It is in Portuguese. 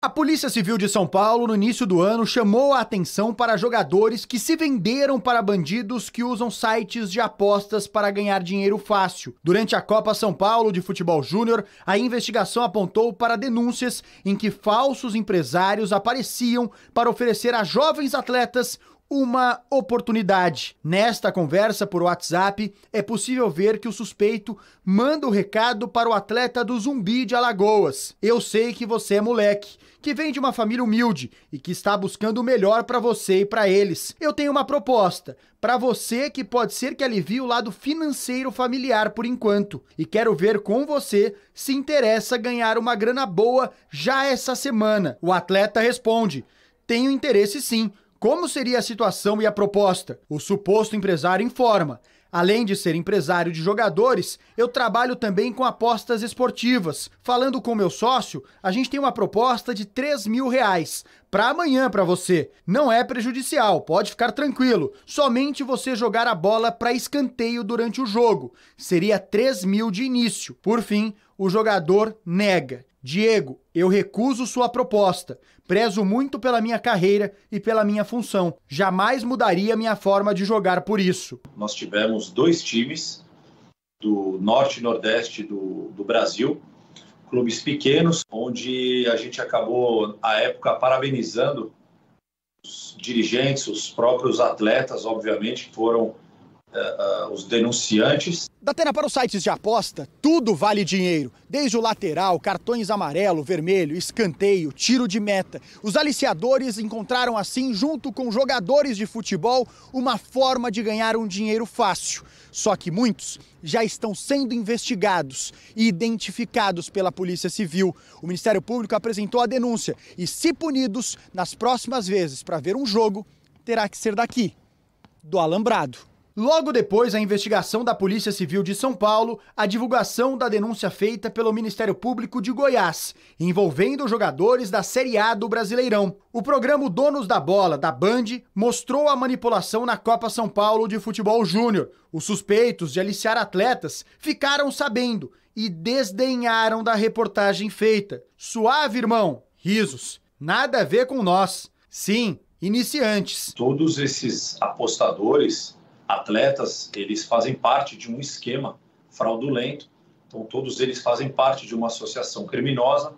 A Polícia Civil de São Paulo, no início do ano, chamou a atenção para jogadores que se venderam para bandidos que usam sites de apostas para ganhar dinheiro fácil. Durante a Copa São Paulo de Futebol Júnior, a investigação apontou para denúncias em que falsos empresários apareciam para oferecer a jovens atletas uma oportunidade. Nesta conversa por WhatsApp, é possível ver que o suspeito manda o recado para o atleta do Zumbi de Alagoas. Eu sei que você é moleque, que vem de uma família humilde e que está buscando o melhor para você e para eles. Eu tenho uma proposta para você que pode ser que alivie o lado financeiro familiar por enquanto e quero ver com você se interessa ganhar uma grana boa já essa semana. O atleta responde: Tenho interesse sim como seria a situação e a proposta? O suposto empresário informa. Além de ser empresário de jogadores, eu trabalho também com apostas esportivas. Falando com meu sócio, a gente tem uma proposta de 3 mil reais para amanhã para você. Não é prejudicial, pode ficar tranquilo. Somente você jogar a bola para escanteio durante o jogo. Seria 3 mil de início. Por fim, o jogador nega. Diego, eu recuso sua proposta. Prezo muito pela minha carreira e pela minha função. Jamais mudaria minha forma de jogar por isso. Nós tivemos dois times do norte e nordeste do, do Brasil, clubes pequenos, onde a gente acabou, à época, parabenizando os dirigentes, os próprios atletas, obviamente, que foram Uh, os denunciantes. Datena, para os sites de aposta, tudo vale dinheiro. Desde o lateral, cartões amarelo, vermelho, escanteio, tiro de meta. Os aliciadores encontraram assim, junto com jogadores de futebol, uma forma de ganhar um dinheiro fácil. Só que muitos já estão sendo investigados e identificados pela Polícia Civil. O Ministério Público apresentou a denúncia e, se punidos, nas próximas vezes para ver um jogo, terá que ser daqui, do Alambrado. Logo depois, a investigação da Polícia Civil de São Paulo, a divulgação da denúncia feita pelo Ministério Público de Goiás, envolvendo jogadores da Série A do Brasileirão. O programa Donos da Bola, da Band, mostrou a manipulação na Copa São Paulo de Futebol Júnior. Os suspeitos de aliciar atletas ficaram sabendo e desdenharam da reportagem feita. Suave, irmão! Risos. Nada a ver com nós. Sim, iniciantes. Todos esses apostadores atletas, eles fazem parte de um esquema fraudulento, então todos eles fazem parte de uma associação criminosa